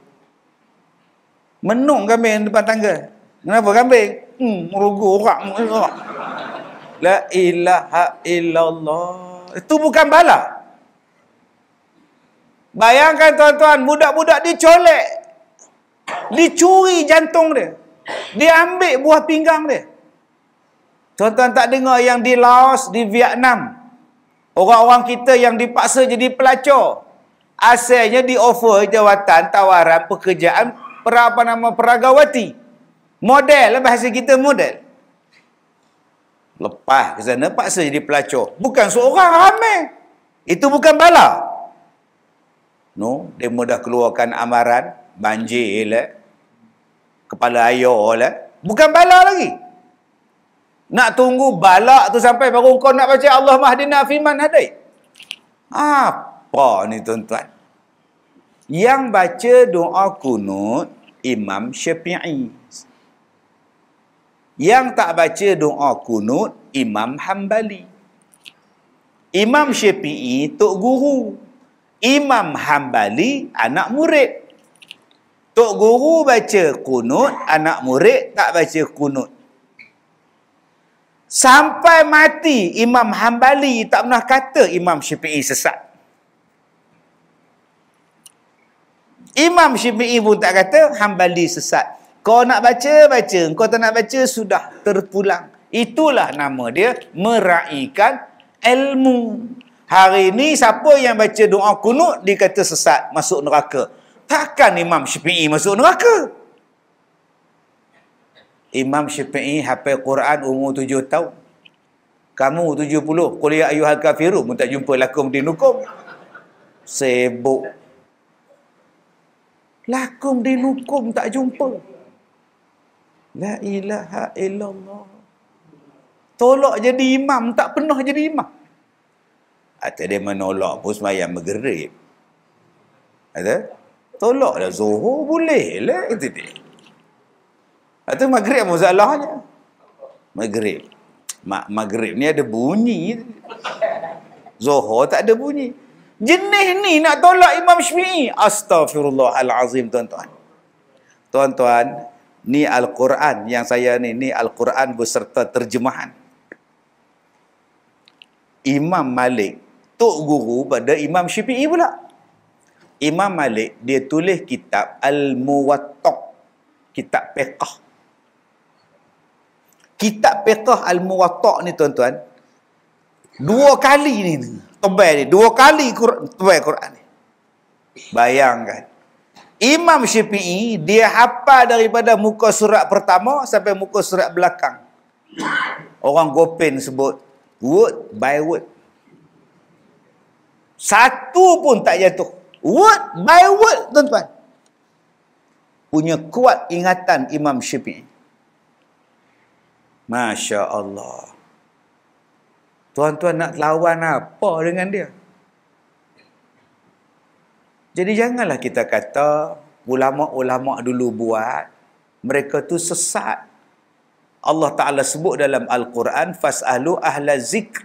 Menung kambing depan tangga. Kenapa kambing? Hmm, merogol orang. La ilaha illallah. Itu bukan bala. Bayangkan tuan-tuan, budak-budak dicolek. Dicuri jantung dia. Dia ambil buah pinggang dia. Tuan-tuan tak dengar yang di Laos, di Vietnam. Orang-orang kita yang dipaksa jadi pelacur. Asalnya di offer jawatan, tawaran, pekerjaan, perapa nama, peragawati. Model, lah, bahasa kita model. Lepas ke sana, paksa jadi pelacur. Bukan seorang, ramai. Itu bukan bala. No, dia mudah keluarkan amaran. Banjir lah kepala ayol eh. Bukan bala lagi. Nak tunggu balak tu sampai baru kau nak baca Allah mahdina fiman hadai. Apa ni tuan-tuan? Yang baca doa kunut Imam Syafi'i. Yang tak baca doa kunut Imam Hambali. Imam Syafi'i tok guru. Imam Hambali anak murid. Tok guru baca kunut, anak murid tak baca kunut. Sampai mati, Imam Hambali tak pernah kata Imam Syafi'i sesat. Imam Syafi'i pun tak kata Hambali sesat. Kau nak baca, baca. Kau tak nak baca, sudah terpulang. Itulah nama dia, meraihkan ilmu. Hari ini siapa yang baca doa kunut, dia kata sesat, masuk neraka takkan Imam Syafi'i masuk neraka. Imam Syafi'i hafal Quran umur tujuh tahun. Kamu tujuh puluh. Kuliah ya ayuhal kafiru pun tak jumpa lakum din hukum. Sibuk. Lakum din hukum tak jumpa. La ilaha illallah. Tolak jadi imam. Tak pernah jadi imam. Atau dia menolak pun semayang bergerib. Ada? Ada? Tolak, Tolaklah zohor boleh lah itu dia. Itu maghrib muzalahnya. Maghrib. ma maghrib ni ada bunyi. zohor tak ada bunyi. Jenis ni nak tolak Imam Syafi'i. Astaghfirullahalazim tuan-tuan. Tuan-tuan, ni Al-Quran yang saya ni, ni Al-Quran beserta terjemahan. Imam Malik, tok guru pada Imam Syafi'i pula. Imam Malik dia tulis kitab Al-Muwattaq kitab fiqh kitab fiqh Al-Muwattaq ni tuan-tuan dua kali ni tebal ni dua kali Quran tebal Quran ni bayangkan Imam Syafi'i dia hafal daripada muka surat pertama sampai muka surat belakang orang Gopin sebut word by word satu pun tak jatuh word by word tuan-tuan punya kuat ingatan Imam Syafi'i Masya Allah tuan-tuan nak lawan apa dengan dia jadi janganlah kita kata ulama-ulama dulu buat mereka tu sesat Allah Ta'ala sebut dalam Al-Quran fas'alu ahla zikr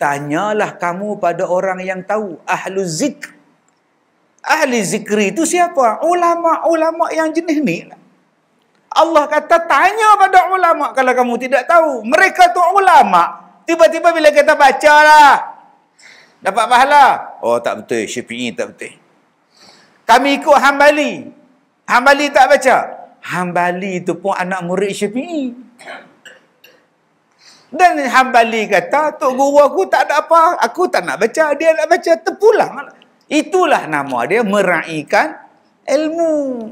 tanyalah kamu pada orang yang tahu ahlu zikr ahli zikri itu siapa? Ulama-ulama yang jenis ni. Allah kata tanya pada ulama kalau kamu tidak tahu. Mereka tu ulama. Tiba-tiba bila kita baca lah. Dapat pahala. Oh tak betul. Syafi'i tak betul. Kami ikut Hambali. Hambali tak baca. Hambali tu pun anak murid Syafi'i. Dan Hambali kata, Tok Guru aku tak ada apa. Aku tak nak baca. Dia nak baca. Terpulang. Itulah nama dia meraihkan ilmu.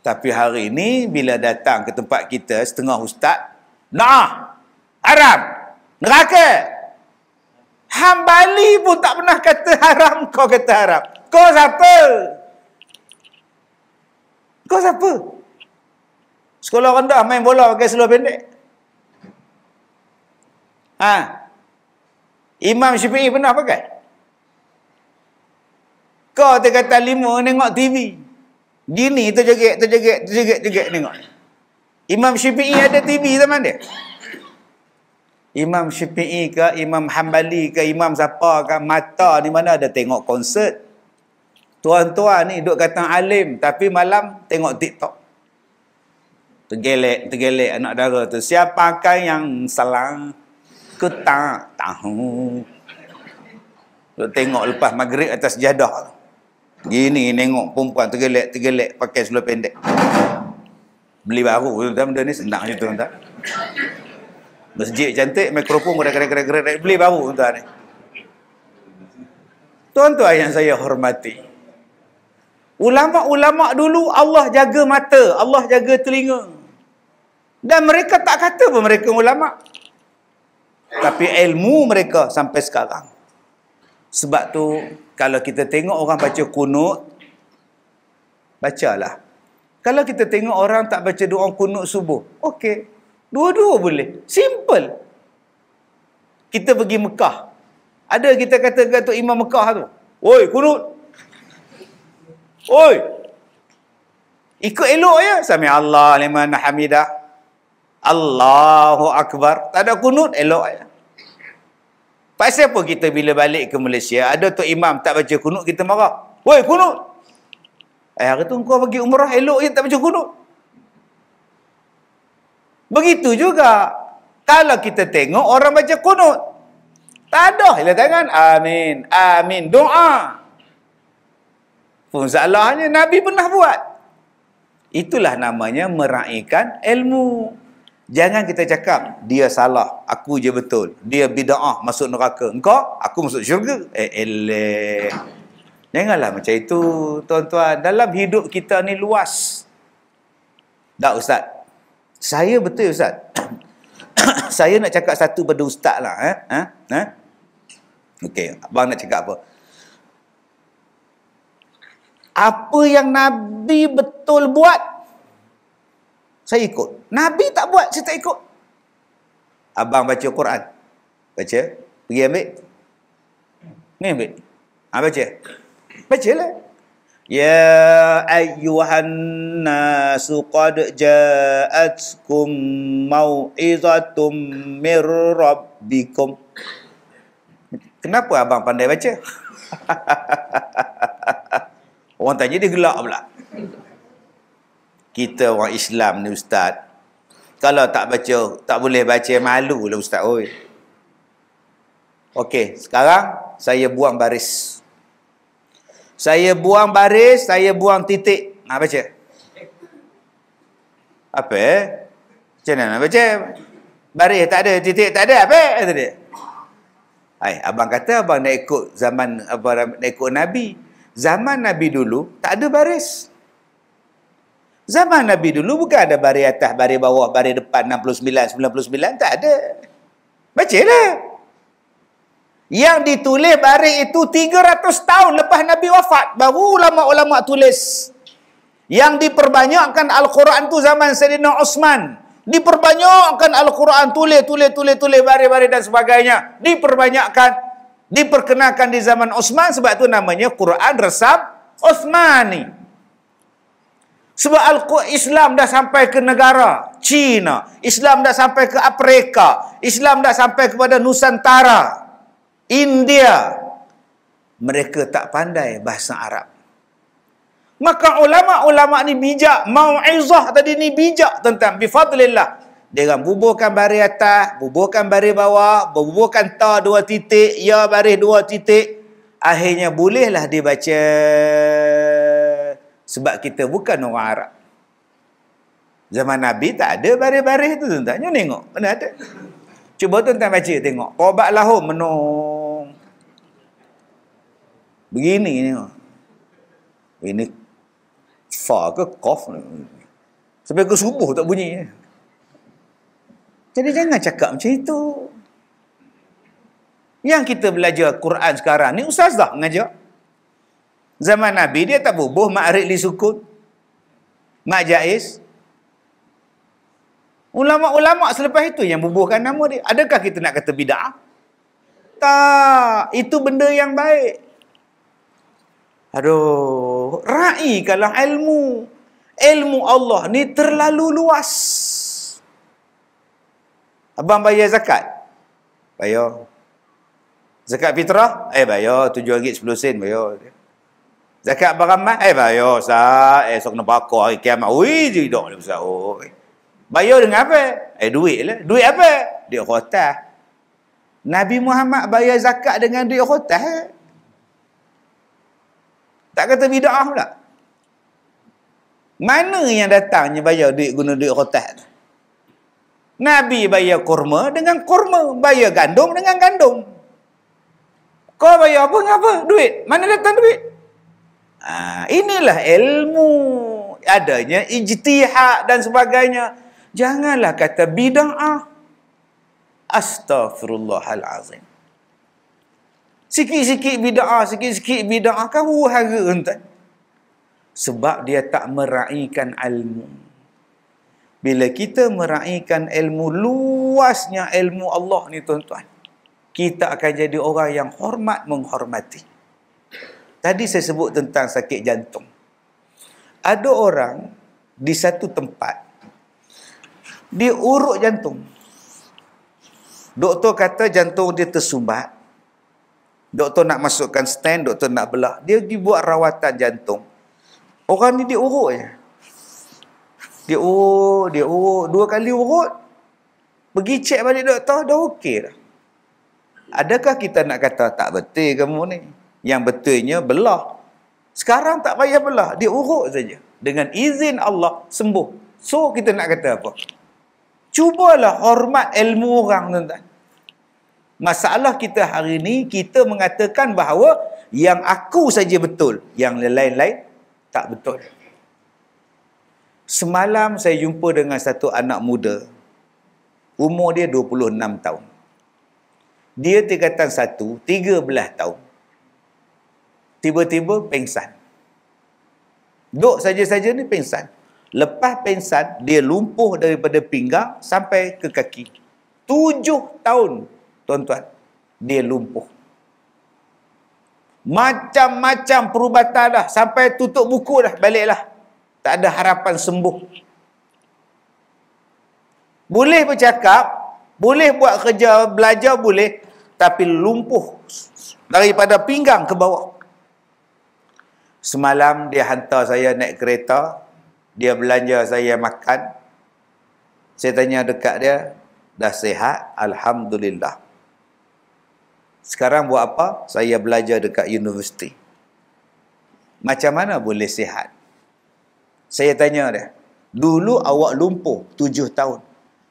Tapi hari ini bila datang ke tempat kita setengah ustaz, nah, haram, neraka. Hambali pun tak pernah kata haram, kau kata haram. Kau siapa? Kau siapa? Sekolah rendah main bola pakai seluar pendek. Ha. Imam Syafi'i pernah pakai? Buka tingkatan lima nengok TV. Gini tu terjegek, tu terjegek nengok. Imam Syafi'i ada TV zaman dia? Imam Syafi'i ke, Imam Hanbali ke, Imam siapa ke, mata ni mana ada tengok konsert. Tuan-tuan ni duduk kata alim, tapi malam tengok TikTok. Tergelek, tergelek anak dara tu. Siapa Siapakah yang salah? Ketak tahu. tengok lepas maghrib atas jadah Gini nengok perempuan tergelek-tergelek pakai seluar pendek. Beli baru tu tuan benda ni senang je tuan-tuan. Masjid cantik, mikrofon pun kena kena beli baru tuan-tuan ni. Tuan-tuan yang saya hormati. Ulama-ulama dulu Allah jaga mata, Allah jaga telinga. Dan mereka tak kata pun mereka ulama. Tapi ilmu mereka sampai sekarang. Sebab tu kalau kita tengok orang baca kunut, bacalah. Kalau kita tengok orang tak baca doa kunut subuh, okey. Dua-dua boleh. Simple. Kita pergi Mekah. Ada kita kata kata Imam Mekah tu. Oi, kunut. Oi. Ikut elok ya. Sami Allah liman hamidah. Allahu Akbar. Tak ada kunut, elok ya. Pasal apa kita bila balik ke Malaysia, ada tu imam tak baca kunut, kita marah. Woi kunut! Eh, hari tu kau pergi umrah, elok je tak baca kunut. Begitu juga. Kalau kita tengok, orang baca kunut. Tak ada lah tangan. Amin. Amin. Doa. Pun salahnya Nabi pernah buat. Itulah namanya meraihkan Ilmu. Jangan kita cakap dia salah, aku je betul. Dia bida'ah masuk neraka. Engkau, aku masuk syurga. Eh, elek. Janganlah macam itu, tuan-tuan. Dalam hidup kita ni luas. Tak, Ustaz? Saya betul, Ustaz. saya nak cakap satu pada Ustaz lah. Eh? Eh? Eh? Okey, abang nak cakap apa? Apa yang Nabi betul buat, saya ikut. Nabi tak buat, saya tak ikut. Abang baca Quran. Baca. Pergi ambil. Ni ambil. Ha, baca. Baca lah. Ya ayyuhan nasu qad ja'atkum mau'izatum mir rabbikum. Kenapa abang pandai baca? Orang tanya dia gelak pula kita orang Islam ni ustaz kalau tak baca tak boleh baca malu lah ustaz oi okey sekarang saya buang baris saya buang baris saya buang titik nak baca apa eh? macam mana nak baca baris tak ada titik tak ada apa kata dia Hai, abang kata abang nak ikut zaman abang nak ikut Nabi. Zaman Nabi dulu tak ada baris. Zaman Nabi dulu bukan ada bari atas, bari bawah, bari depan 69, 99. Tak ada. Baca lah Yang ditulis bari itu 300 tahun lepas Nabi wafat. Baru ulama-ulama tulis. Yang diperbanyakkan Al-Quran tu zaman Sayyidina Osman. Diperbanyakkan Al-Quran tulis, tulis, tulis, tulis, bari-bari dan sebagainya. Diperbanyakkan. Diperkenalkan di zaman Osman sebab tu namanya Quran Resab Osmani. Sebab Islam dah sampai ke negara China, Islam dah sampai ke Afrika, Islam dah sampai kepada Nusantara, India. Mereka tak pandai bahasa Arab. Maka ulama-ulama ni bijak, mau'izah tadi ni bijak tentang bifadlillah. dengan bubuhkan baris atas, buburkan baris bawah, bubuhkan ta dua titik, ya bari dua titik. Akhirnya bolehlah dibaca sebab kita bukan orang Arab. Zaman Nabi tak ada baris-baris tu tuan-tuan. Jom tengok. Mana ada? Cuba tuan-tuan baca tengok. Qobat lahum menung. Begini ni. Ini fa ke kof ni. Sampai ke subuh tak bunyi. Ya. Jadi jangan cakap macam itu. Yang kita belajar Quran sekarang ni ustazah mengajar. Zaman Nabi dia tak bubuh ma'arid li sukun. Ma'jais. Ulama-ulama selepas itu yang bubuhkan nama dia. Adakah kita nak kata bid'ah? Tak. Itu benda yang baik. Aduh. Ra'i kalau ilmu. Ilmu Allah ni terlalu luas. Abang bayar zakat? Bayar. Zakat fitrah? Eh bayar. 7 ringgit 10 sen bayar. Zakat beramat, eh bayar Ustaz, esok nak pakar hari kiamat. Wih, tidak ni besar. Bayar dengan apa? Eh, duit lah. Duit apa? Duit khotah. Nabi Muhammad bayar zakat dengan duit khotah. Tak kata bida'ah pula. Mana yang datangnya bayar duit guna duit khotah tu? Nabi bayar kurma dengan kurma. Bayar gandum dengan gandum. Kau bayar apa dengan apa? Duit. Mana datang duit? Ha, inilah ilmu adanya ijtihad dan sebagainya. Janganlah kata bida'ah. Astaghfirullahalazim. Sikit-sikit bida'ah, sikit-sikit bida'ah. Kan huhara entah. Sebab dia tak meraihkan ilmu. Bila kita meraihkan ilmu, luasnya ilmu Allah ni tuan-tuan. Kita akan jadi orang yang hormat menghormati. Tadi saya sebut tentang sakit jantung. Ada orang di satu tempat, dia urut jantung. Doktor kata jantung dia tersumbat. Doktor nak masukkan stand, doktor nak belah. Dia pergi buat rawatan jantung. Orang ni dia urut je. Dia urut, dia urut. Dua kali urut, pergi cek balik doktor, dah okey dah. Adakah kita nak kata tak betul kamu ni? yang betulnya belah. Sekarang tak payah belah, dia urut saja. Dengan izin Allah sembuh. So kita nak kata apa? Cubalah hormat ilmu orang tuan-tuan. Masalah kita hari ini kita mengatakan bahawa yang aku saja betul, yang lain-lain tak betul. Semalam saya jumpa dengan satu anak muda. Umur dia 26 tahun. Dia tingkatan 1, 13 tahun tiba-tiba pengsan. Duduk saja-saja ni pengsan. Lepas pengsan, dia lumpuh daripada pinggang sampai ke kaki. Tujuh tahun, tuan-tuan, dia lumpuh. Macam-macam perubatan dah. Sampai tutup buku dah, baliklah. Tak ada harapan sembuh. Boleh bercakap, boleh buat kerja, belajar boleh. Tapi lumpuh daripada pinggang ke bawah. Semalam dia hantar saya naik kereta. Dia belanja saya makan. Saya tanya dekat dia, dah sihat? Alhamdulillah. Sekarang buat apa? Saya belajar dekat universiti. Macam mana boleh sihat? Saya tanya dia, dulu awak lumpuh tujuh tahun.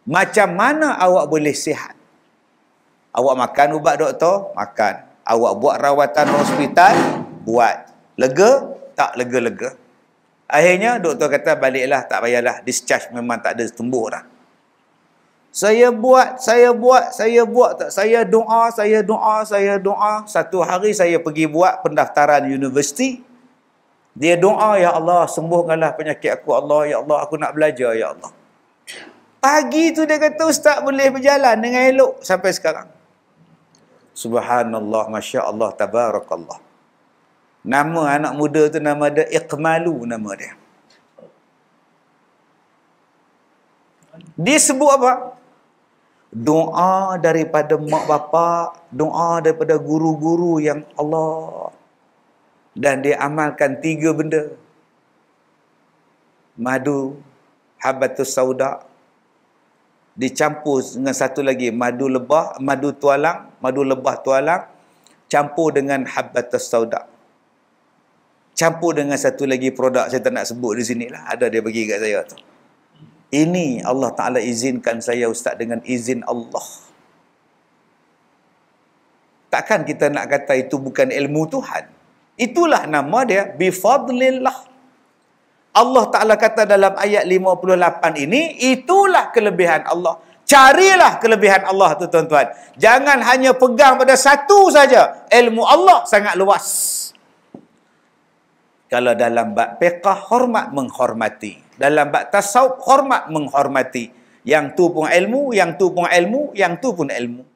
Macam mana awak boleh sihat? Awak makan ubat doktor? Makan. Awak buat rawatan hospital? Buat. Lega? Tak lega-lega. Akhirnya doktor kata baliklah tak payahlah discharge memang tak ada tumbuh dah. Saya buat, saya buat, saya buat tak saya doa, saya doa, saya doa. Satu hari saya pergi buat pendaftaran universiti. Dia doa ya Allah sembuhkanlah penyakit aku Allah ya Allah aku nak belajar ya Allah. Pagi tu dia kata ustaz boleh berjalan dengan elok sampai sekarang. Subhanallah, masya-Allah, tabarakallah. Nama anak muda tu nama dia Iqmalu nama dia. Dia sebut apa? Doa daripada mak bapak, doa daripada guru-guru yang Allah. Dan dia amalkan tiga benda. Madu, habatus sauda, dicampur dengan satu lagi madu lebah madu tualang madu lebah tualang campur dengan habatus sauda campur dengan satu lagi produk saya tak nak sebut di sini lah ada dia bagi kat saya tu ini Allah Ta'ala izinkan saya Ustaz dengan izin Allah takkan kita nak kata itu bukan ilmu Tuhan itulah nama dia bifadlillah Allah Ta'ala kata dalam ayat 58 ini itulah kelebihan Allah carilah kelebihan Allah tu tuan-tuan jangan hanya pegang pada satu saja ilmu Allah sangat luas kalau dalam bab pekah, hormat menghormati. Dalam bab tasawuf, hormat menghormati. Yang tu pun ilmu, yang tu pun ilmu, yang tu pun ilmu.